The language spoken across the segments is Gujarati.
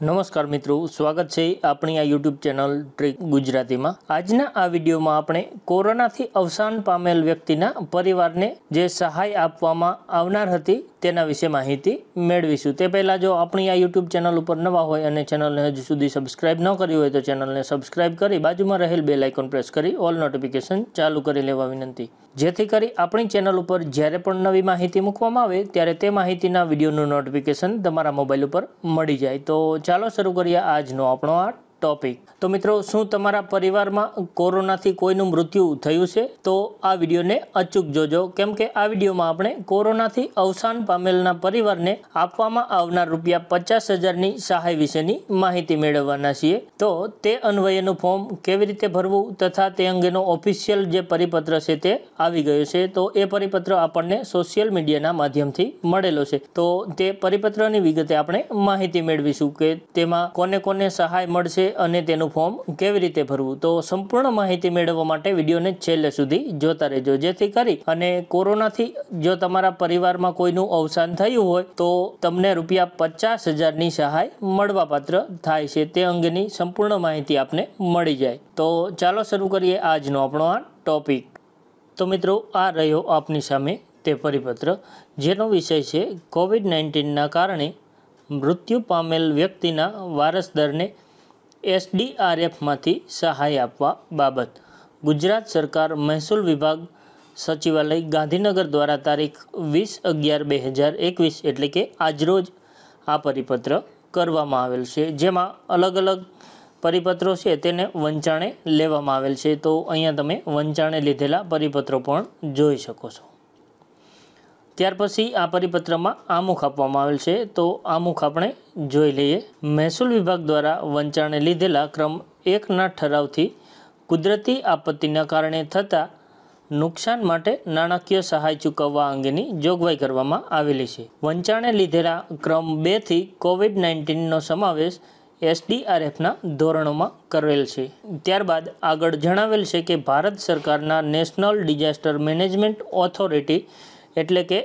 નમસ્કાર મિત્રો સ્વાગત છે આપણી આ યુટ્યુબ ચેનલ ટ્રીક ગુજરાતીમાં આજના આ વિડીયોમાં આપણે કોરોનાથી અવસાન પામેલ વ્યક્તિના પરિવારને જે સહાય આપવામાં આવનાર હતી તેના વિશે માહિતી મેળવીશું તે પહેલાં જો આપણી આ યુટ્યુબ ચેનલ ઉપર નવા હોય અને ચેનલને હજુ સુધી સબસ્ક્રાઇબ ન કરી હોય તો ચેનલને સબસ્ક્રાઇબ કરી બાજુમાં રહેલ બે આઇકોન પ્રેસ કરી ઓલ નોટિફિકેશન ચાલુ કરી લેવા વિનંતી જેથી કરી આપણી ચેનલ ઉપર જ્યારે પણ નવી માહિતી મૂકવામાં આવે ત્યારે તે માહિતીના વિડીયોનું નોટિફિકેશન તમારા મોબાઈલ ઉપર મળી જાય તો ચાલો શરૂ કરીએ આજનો આપણો આર્ટ ટોપિક તો મિત્રો શું તમારા પરિવારમાં કોરોનાથી કોઈનું મૃત્યુ થયું છે તો આ વિડિયોને અચૂક જોજો કેમ કે આ વિડિયોમાં આપણે કોરોનાથી અવસાન પામેલના પરિવારને આપવામાં આવનાર રૂપિયા 50000 ની સહાય વિશેની માહિતી મેળવવાના છીએ તો તે anvay નું ફોર્મ કેવી રીતે ભરવું તથા તે અંગેનો ઓફિશિયલ જે પરિપત્ર છે તે આવી ગયું છે તો એ પરિપત્ર આપણે સોશિયલ મીડિયાના માધ્યમથી મળેલું છે તો તે પરિપત્રની વિગતે આપણે માહિતી મેળવીશું કે તેમાં કોને કોને સહાય મળશે અને તેનું ફોર્મ કેવી રીતે ભરવું તો સંપૂર્ણ માહિતી મેળવવા માટે વિડીયોને છેલ્લે સુધી જોતા રહેજો જેથી કરી અને કોરોનાથી જો તમારા પરિવારમાં કોઈનું અવસાન થયું હોય તો તમને રૂપિયા પચાસ હજારની સહાય મળવાપાત્ર થાય છે તે અંગેની સંપૂર્ણ માહિતી આપને મળી જાય તો ચાલો શરૂ કરીએ આજનો આપણો આ ટોપિક તો મિત્રો આ રહ્યો આપની સામે તે પરિપત્ર જેનો વિષય છે કોવિડ નાઇન્ટીનના કારણે મૃત્યુ પામેલ વ્યક્તિના વારસદારને એસડીઆરએફમાંથી સહાય આપવા બાબત ગુજરાત સરકાર મહેસૂલ વિભાગ સચિવાલય ગાંધીનગર દ્વારા તારીખ વીસ અગિયાર બે હજાર એકવીસ એટલે કે આજરોજ આ પરિપત્ર કરવામાં આવેલ છે જેમાં અલગ અલગ પરિપત્રો છે તેને વંચાણે લેવામાં આવેલ છે તો અહીંયા તમે વંચાણે લીધેલા પરિપત્રો પણ જોઈ શકો છો ત્યાર પછી આ પરિપત્રમાં આમુખ આપવામાં આવેલ છે તો આમુખ આપણે જોઈ લઈએ મહેસૂલ વિભાગ દ્વારા વંચાણે લીધેલા ક્રમ એકના ઠરાવથી કુદરતી આપત્તિના કારણે થતા નુકસાન માટે નાણાકીય સહાય ચૂકવવા અંગેની જોગવાઈ કરવામાં આવેલી છે વંચાણે લીધેલા ક્રમ બેથી કોવિડ નાઇન્ટીનનો સમાવેશ એસડીઆરએફના ધોરણોમાં કરેલ છે ત્યારબાદ આગળ જણાવેલ છે કે ભારત સરકારના નેશનલ ડિઝાસ્ટર મેનેજમેન્ટ ઓથોરિટી એટલે કે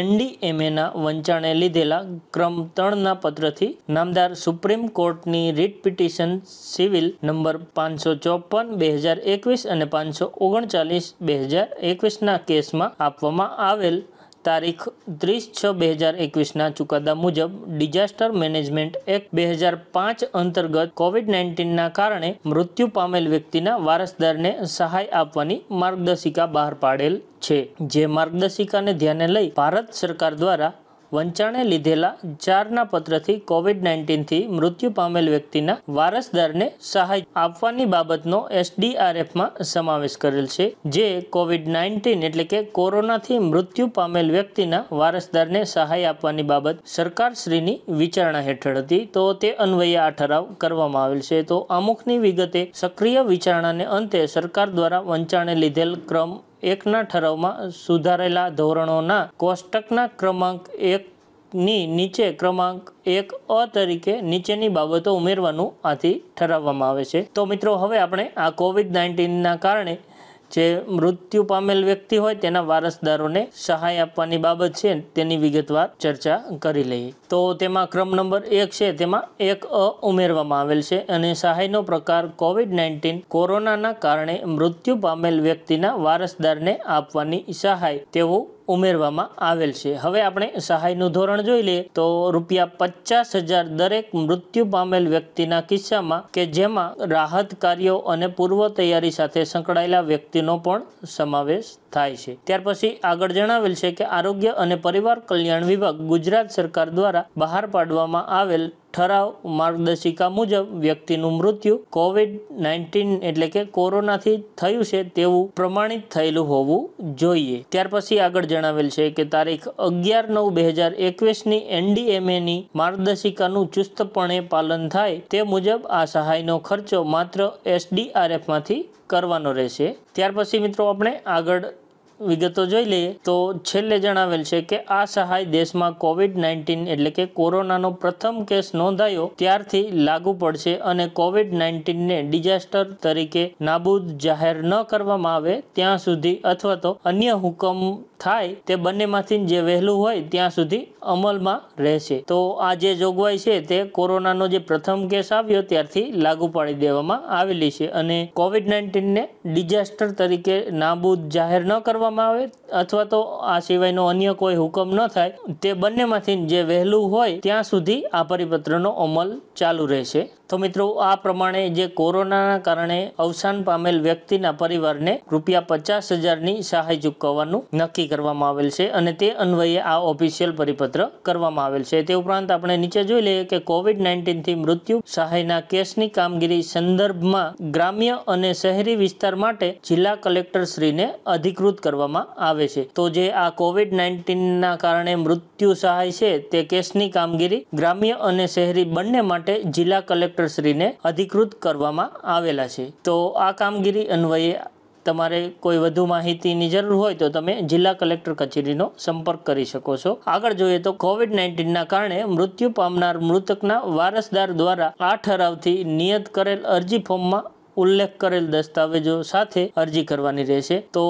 એનડીએમએના વંચાણે લીધેલા ક્રમ ત્રણના પત્રથી નામદાર સુપ્રીમ કોર્ટની રીટ પિટિશન સિવિલ નંબર પાંચસો ચોપન બે હજાર એકવીસ અને પાંચસો ઓગણચાલીસ બે હજાર એકવીસના કેસમાં આપવામાં આવેલ તારીખ ત્રીસ છ બે હજાર એકવીસના ચુકાદા મુજબ ડિઝાસ્ટર મેનેજમેન્ટ એક્ટ બે હજાર પાંચ અંતર્ગત કોવિડ નાઇન્ટીનના કારણે મૃત્યુ પામેલ વ્યક્તિના વારસદારને સહાય આપવાની માર્ગદર્શિકા બહાર પાડેલ છે જે માર્ગદર્શિકાને ધ્યાને લઈ ભારત સરકાર દ્વારા વંચાણે લીધેલા ચારના પત્રથી કોવિડ નાઇન્ટીનથી મૃત્યુ પામેલ વ્યક્તિના વારસદારને સહાય આપવાની બાબતનો એસડીઆરએફમાં સમાવેશ કરેલ છે જે કોવિડ નાઇન્ટીન એટલે કે કોરોનાથી મૃત્યુ પામેલ વ્યક્તિના વારસદારને સહાય આપવાની બાબત સરકારશ્રીની વિચારણા હેઠળ હતી તો તે અન્વયે આ ઠરાવ કરવામાં આવેલ છે તો અમુકની વિગતે સક્રિય વિચારણાને અંતે સરકાર દ્વારા વંચાણે લીધેલ ક્રમ એકના ઠરાવમાં સુધારેલા ધોરણોના કોષ્ટકના ક્રમાંક એકની નીચે ક્રમાંક એક અ તરીકે નીચેની બાબતો ઉમેરવાનું આથી ઠરાવવામાં આવે છે તો મિત્રો હવે આપણે આ કોવિડ નાઇન્ટીનના કારણે જે મૃત્યુ પામેલ વ્યક્તિ હોય તેના વારસદારોને સહાય આપવાની બાબત છે તેની વિગતવાર ચર્ચા કરી લઈએ તો તેમાં ક્રમ નંબર એક છે તેમાં એક અ ઉમેરવામાં આવેલ છે અને સહાયનો પ્રકાર કોવિડ નાઇન્ટીન કોરોનાના કારણે મૃત્યુ પામેલ વ્યક્તિના વારસદારને આપવાની સહાય તેવું ઉમેરવામાં આવેલ છે હવે આપણે સહાયનું ધોરણ જોઈ લઈએ તો રૂપિયા પચાસ હજાર દરેક મૃત્યુ પામેલ વ્યક્તિના કિસ્સામાં કે જેમાં રાહત કાર્યો અને પૂર્વ તૈયારી સાથે સંકળાયેલા વ્યક્તિનો પણ સમાવેશ થાય છે ત્યાર પછી આગળ જણાવેલ છે કે આરોગ્ય અને પરિવાર કલ્યાણ વિભાગ ગુજરાત સરકાર દ્વારા બહાર પાડવામાં આવેલ ઠરાવ માર્ગદર્શિકા મુજબ વ્યક્તિનું મૃત્યુ કોવિડ નાઇન્ટીન એટલે કે કોરોનાથી થયું છે તેવું પ્રમાણિત થયેલું હોવું જોઈએ ત્યાર પછી આગળ જણાવેલ છે કે તારીખ અગિયાર નવ બે હજાર એકવીસની એનડીએમએની માર્ગદર્શિકાનું ચુસ્તપણે પાલન થાય તે મુજબ આ સહાયનો ખર્ચો માત્ર એસડીઆરએફમાંથી કરવાનો રહેશે ત્યાર પછી મિત્રો આપણે આગળ વિગતો જોઈ લઈએ તો છેલ્લે જણાવેલ છે કે આ સહાય દેશમાં કોવિડ નાઇન્ટીન એટલે કે કોરોનાનો પ્રથમ કેસ નોંધાયો ત્યારથી લાગુ પડશે અને કોવિડ નાઇન્ટીનને ડિઝાસ્ટર તરીકે નાબૂદ જાહેર ન કરવામાં આવે ત્યાં સુધી અથવા તો અન્ય હુકમ થાય તે બંનેમાંથી જે વહેલું હોય ત્યાં સુધી અમલમાં રહેશે તો આ જે જોગવાઈ છે તે કોરોનાનો જે પ્રથમ કેસ આવ્યો ત્યારથી લાગુ પાડી દેવામાં આવેલી છે અને કોવિડ નાઇન્ટીનને ડિઝાસ્ટર તરીકે નાબૂદ જાહેર ન કરવામાં આવે અથવા તો આ સિવાયનો અન્ય કોઈ હુકમ ન થાય તે બંનેમાંથી જે વહેલું હોય ત્યાં સુધી આ પરિપત્રનો અમલ ચાલુ રહેશે તો મિત્રો આ પ્રમાણે જે કોરોનાના કારણે અવસાન પામેલ વ્યક્તિના પરિવારને રૂપિયા પચાસ હજારની સહાય ચૂકવવાનું નક્કી કરવામાં આવેલ છે અને તે અન્વયે આ ઓફિશિયલ પરિપત્ર કરવામાં આવેલ છે તે ઉપરાંત આપણે નીચે જોઈ લઈએ કે કોવિડ નાઇન્ટીનથી મૃત્યુ સહાયના કેસની કામગીરી સંદર્ભમાં ગ્રામ્ય અને શહેરી વિસ્તાર માટે જિલ્લા કલેક્ટરશ્રીને અધિકૃત કરવામાં આવે છે તો જે આ કોવિડ નાઇન્ટીનના કારણે મૃત્યુ સહાય છે તે કેસની કામગીરી ગ્રામ્ય અને શહેરી બંને માટે જિલ્લા કલેક્ટર કલેક્ટરશ્રીને અધિકૃત કરવામાં આવેલા છે તો આ કામગીરી અન્વયે તમારે કોઈ વધુ માહિતીની જરૂર હોય તો તમે જિલ્લા કલેક્ટર કચેરીનો સંપર્ક કરી શકો છો આગળ જોઈએ તો કોવિડ નાઇન્ટીનના કારણે મૃત્યુ પામનાર મૃતકના વારસદાર દ્વારા આ ઠરાવથી નિયત કરેલ અરજી ફોર્મમાં ઉલ્લેખ કરેલ દસ્તાવેજો સાથે અરજી કરવાની રહેશે તો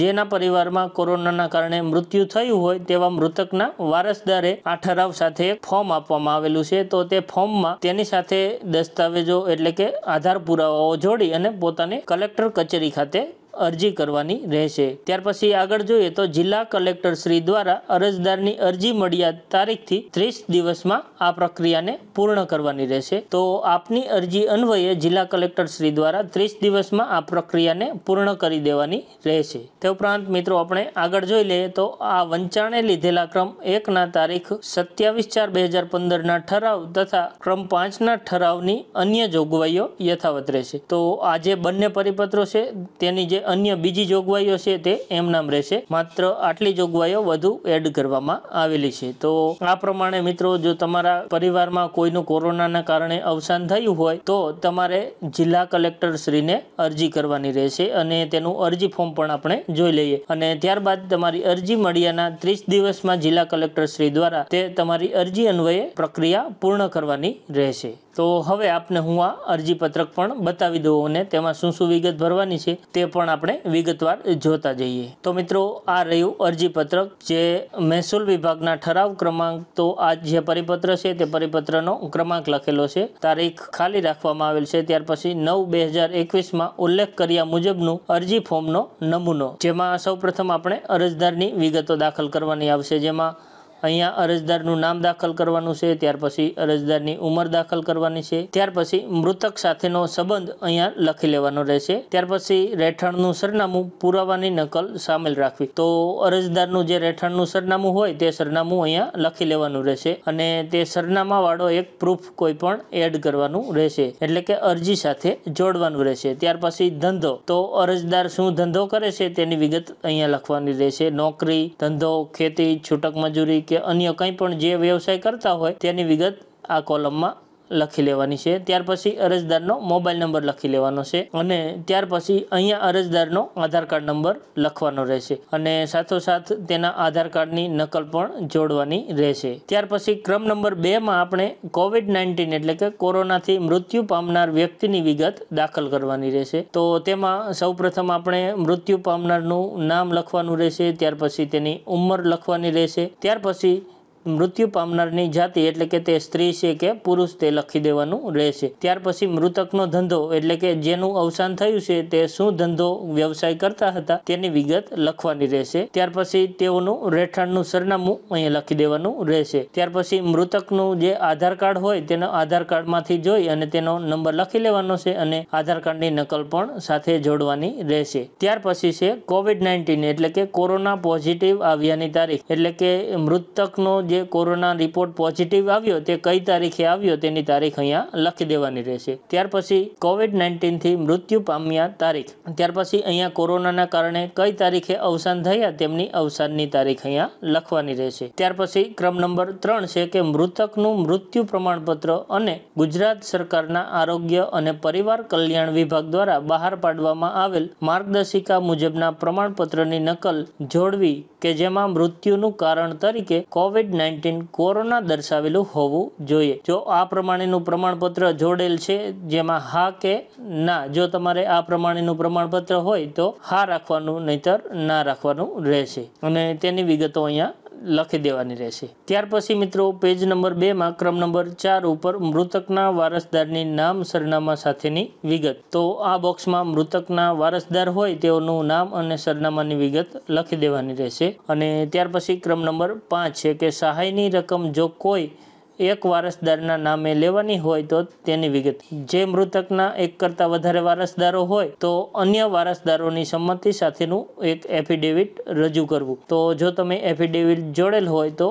જેના પરિવારમાં કોરોનાના કારણે મૃત્યુ થયું હોય તેવા મૃતકના વારસદારે આ ઠરાવ સાથે ફોર્મ આપવામાં આવેલું છે તો તે ફોર્મમાં તેની સાથે દસ્તાવેજો એટલે કે આધાર પુરાવાઓ જોડી અને પોતાની કલેક્ટર કચેરી ખાતે અરજી કરવાની રહેશે ત્યાર પછી આગળ જોઈએ તો જિલ્લા કલેક્ટર શ્રી દ્વારા અરજદારની અરજી મળ્યા તારીખથી ત્રીસ દિવસમાં આ પ્રક્રિયાને પૂર્ણ કરવાની રહેશે તો આપની અરજી અન્વયે જિલ્લા કલેક્ટર શ્રી દ્વારા ત્રીસ દિવસમાં આ પ્રક્રિયાને પૂર્ણ કરી દેવાની રહેશે તે ઉપરાંત મિત્રો આપણે આગળ જોઈ લઈએ તો આ વંચાણે લીધેલા ક્રમ એકના તારીખ સત્યાવીસ ચાર બે હજાર પંદરના ઠરાવ તથા ક્રમ પાંચના ઠરાવની અન્ય જોગવાઈઓ યથાવત રહેશે તો આ જે બંને પરિપત્રો છે તેની જે અન્ય બીજી જોગવાઈઓ છે તે એમ નામ રહેશે માત્ર આટલી જોગવાઈઓ વધુ એડ કરવામાં આવેલી છે તો આ પ્રમાણે મિત્રો જો તમારા પરિવારમાં કોઈનું કોરોનાના કારણે અવસાન થયું હોય તો તમારે જિલ્લા કલેક્ટરશ્રીને અરજી કરવાની રહેશે અને તેનું અરજી ફોર્મ પણ આપણે જોઈ લઈએ અને ત્યારબાદ તમારી અરજી મળ્યાના ત્રીસ દિવસમાં જિલ્લા કલેક્ટરશ્રી દ્વારા તે તમારી અરજી અન્વયે પ્રક્રિયા પૂર્ણ કરવાની રહેશે તો હવે આપને હું આ અરજીપત્રક પણ બતાવી દઉં અને તેમાં શું શું વિગત ભરવાની છે તે પણ આપણે વિગતવાર જોતા જઈએ તો મિત્રો આ રહ્યું અરજીપત્રક જે મહેસૂલ વિભાગના ઠરાવ ક્રમાંક તો આ જે પરિપત્ર છે તે પરિપત્રનો ક્રમાંક લખેલો છે તારીખ ખાલી રાખવામાં આવેલ છે ત્યાર પછી નવ બે હજાર એકવીસમાં ઉલ્લેખ કર્યા મુજબનું અરજી ફોર્મનો નમૂનો જેમાં સૌપ્રથમ આપણે અરજદારની વિગતો દાખલ કરવાની આવશે જેમાં અહીંયા અરજદારનું નામ દાખલ કરવાનું છે ત્યાર પછી અરજદારની ઉંમર દાખલ કરવાની છે ત્યાર પછી મૃતક સાથેનો સંબંધ અહીંયા લખી લેવાનો રહેશે ત્યાર પછી રહેઠાણનું સરનામું પુરાવાની નકલ સામેલ રાખવી તો અરજદારનું જે રહેઠાણનું સરનામું હોય તે સરનામું અહીંયા લખી લેવાનું રહેશે અને તે સરનામાવાળો એક પ્રૂફ કોઈ પણ એડ કરવાનું રહેશે એટલે કે અરજી સાથે જોડવાનું રહેશે ત્યાર પછી ધંધો તો અરજદાર શું ધંધો કરે છે તેની વિગત અહીંયા લખવાની રહેશે નોકરી ધંધો ખેતી છૂટક મજૂરી કે અન્ય કંઈ પણ જે વ્યવસાય કરતા હોય તેની વિગત આ કોલમમાં લખી લેવાની છે ત્યાર પછી અરજદારનો મોબાઈલ નંબર લખી લેવાનો છે અને ત્યાર પછી અહીંયા અરજદારનો આધાર કાર્ડ નંબર લખવાનો રહેશે અને સાથોસાથ તેના આધાર કાર્ડની નકલ પણ જોડવાની રહેશે ત્યાર પછી ક્રમ નંબર બેમાં આપણે કોવિડ નાઇન્ટીન એટલે કે કોરોનાથી મૃત્યુ પામનાર વ્યક્તિની વિગત દાખલ કરવાની રહેશે તો તેમાં સૌપ્રથમ આપણે મૃત્યુ પામનારનું નામ લખવાનું રહેશે ત્યાર પછી તેની ઉંમર લખવાની રહેશે ત્યાર પછી મૃત્યુ પામનારની જાતિ એટલે કે તે સ્ત્રી છે કે પુરુષ તે લખી દેવાનું રહેશે ત્યાર પછી મૃતકનો ધંધો એટલે કે જેનું અવસાન થયું છે તે શું ધંધો વ્યવસાય કરતા હતા તેની વિગત લખવાની રહેશે ત્યાર પછી તેઓનું રહેઠાણનું સરનામું અહીંયા લખી દેવાનું રહેશે ત્યાર પછી મૃતકનું જે આધાર કાર્ડ હોય તેનો આધાર કાર્ડમાંથી જોઈ અને તેનો નંબર લખી લેવાનો છે અને આધાર કાર્ડની નકલ પણ સાથે જોડવાની રહેશે ત્યાર પછી છે કોવિડ નાઇન્ટીન એટલે કે કોરોના પોઝિટિવ આવ્યાની તારીખ એટલે કે મૃતકનો જે કોરોના રિપોર્ટ પોઝિટિવ આવ્યો તે કઈ તારીખે આવ્યો તેની તારીખ અહીંયા લખી દેવાની રહેશે ત્યાર પછી કોવિડ નાઇન્ટીનથી મૃત્યુ પામ્યા તારીખ ત્યાર પછી અહીંયા કોરોનાના કારણે કઈ તારીખે અવસાન થયા તેમની અવસાનની તારીખ અહીંયા લખવાની રહેશે ત્યાર પછી ક્રમ નંબર ત્રણ છે કે મૃતકનું મૃત્યુ પ્રમાણપત્ર અને ગુજરાત સરકારના આરોગ્ય અને પરિવાર કલ્યાણ વિભાગ દ્વારા બહાર પાડવામાં આવેલ માર્ગદર્શિકા મુજબના પ્રમાણપત્રની નકલ જોડવી કે જેમાં મૃત્યુનું કારણ તરીકે કોવિડ નાઇન્ટીન કોરોના દર્શાવેલું હોવું જોઈએ જો આ પ્રમાણેનું પ્રમાણપત્ર જોડેલ છે જેમાં હા કે ના જો તમારે આ પ્રમાણેનું પ્રમાણપત્ર હોય તો હા રાખવાનું નહીતર ના રાખવાનું રહેશે અને તેની વિગતો અહીંયા લખી દેવાની રહેશે ત્યાર પછી મિત્રો પેજ નંબર બેમાં ક્રમ નંબર ચાર ઉપર મૃતકના વારસદારની નામ સરનામા સાથેની વિગત તો આ બોક્સમાં મૃતકના વારસદાર હોય તેઓનું નામ અને સરનામાની વિગત લખી દેવાની રહેશે અને ત્યાર પછી ક્રમ નંબર પાંચ છે કે સહાયની રકમ જો કોઈ એક વારસદારના નામે લેવાની હોય તો તેની વિગત જે મૃતકના એક કરતાં વધારે વારસદારો હોય તો અન્ય વારસદારોની સંમતિ સાથેનું એક એફિડેવિટ રજૂ કરવું તો જો તમે એફિડેવિટ જોડેલ હોય તો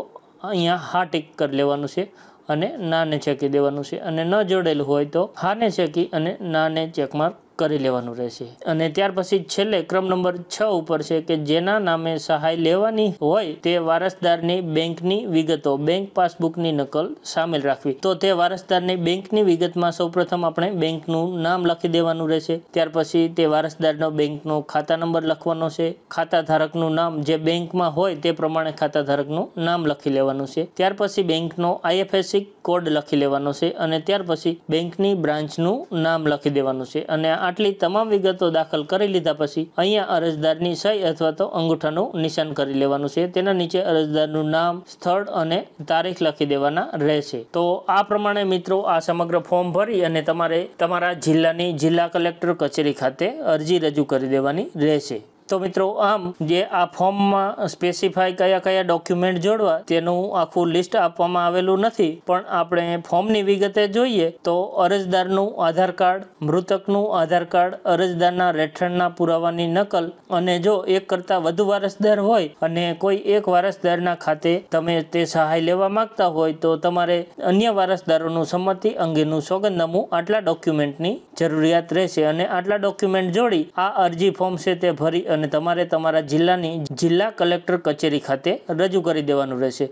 અહીંયા હા ટીક કરી લેવાનું છે અને નાને છેકી દેવાનું છે અને ન જોડેલ હોય તો હાને છેકી અને નાને ચેકમાર્ક કરી લેવાનું રહેશે અને ત્યાર પછી છેલ્લે ક્રમ નંબર છ ઉપર છે કે જેના નામે સહાય લેવાની હોય તે વારસદારની બેંકની વિગતો બેંક પાસબુકની નકલ સામેલ રાખવી તો તે વારસદારની બેંકની વિગતમાં સૌપ્રથમ આપણે બેંકનું નામ લખી દેવાનું રહેશે ત્યાર પછી તે વારસદારનો બેંકનો ખાતા નંબર લખવાનો છે ખાતા ધારકનું નામ જે બેંકમાં હોય તે પ્રમાણે ખાતા ધારકનું નામ લખી લેવાનું છે ત્યાર પછી બેંકનો આઈએફએસસી કોડ લખી લેવાનો છે અને ત્યાર પછી બેંકની બ્રાન્ચનું નામ લખી દેવાનું છે અને આ આટલી તમામ વિગતો દાખલ કરી લીધા પછી અહીંયા અરજદારની સહી અથવા તો અંગૂઠાનું નિશાન કરી લેવાનું છે તેના નીચે અરજદારનું નામ સ્થળ અને તારીખ લખી દેવાના રહેશે તો આ પ્રમાણે મિત્રો આ સમગ્ર ફોર્મ ભરી અને તમારે તમારા જિલ્લાની જિલ્લા કલેક્ટર કચેરી ખાતે અરજી રજૂ કરી દેવાની રહેશે તો મિત્રો આમ જે આ ફોર્મમાં સ્પેસિફાય કયા કયા ડોક્યુમેન્ટ જોડવા તેનું આખું લિસ્ટ આપવામાં આવેલું નથી પણ આપણે ફોર્મની વિગતે જોઈએ તો અરજદારનું આધાર કાર્ડ મૃતકનું આધાર કાર્ડ અરજદારના રહેઠાણના પુરાવાની નકલ અને જો એક કરતાં વધુ વારસદાર હોય અને કોઈ એક વારસદારના ખાતે તમે તે સહાય લેવા માંગતા હોય તો તમારે અન્ય વારસદારોનું સંમતિ અંગેનું સોગંદનામું આટલા ડોક્યુમેન્ટની જરૂરિયાત રહેશે અને આટલા ડોક્યુમેન્ટ જોડી આ અરજી ફોર્મ છે તે ભરી અને તમારે તમારા જિલ્લાની જિલ્લા કલેક્ટર કચેરી ખાતે રજૂ કરી દેવાનું રહેશે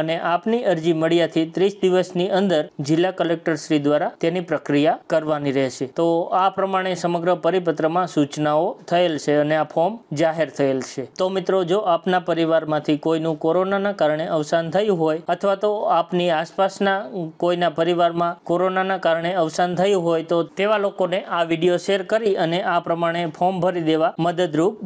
અને આપની અરજી મળ્યાથી ત્રીસ દિવસની અંદર જિલ્લા કલેક્ટર શ્રી દ્વારા તેની પ્રક્રિયા કરવાની રહેશે તો આ પ્રમાણે સમગ્ર પરિપત્રમાં સૂચનાઓ થયેલ છે અને આ ફોર્મ જાહેર થયેલ છે તો મિત્રો જો આપના પરિવારમાંથી કોઈનું કોરોનાના કારણે અવસાન થયું હોય અથવા તો આપની આસપાસના કોઈના પરિવારમાં કોરોનાના કારણે અવસાન થયું હોય તો તેવા લોકોને આ વિડીયો શેર કરી અને આ પ્રમાણે ફોર્મ ભરી દેવા મદદરૂપ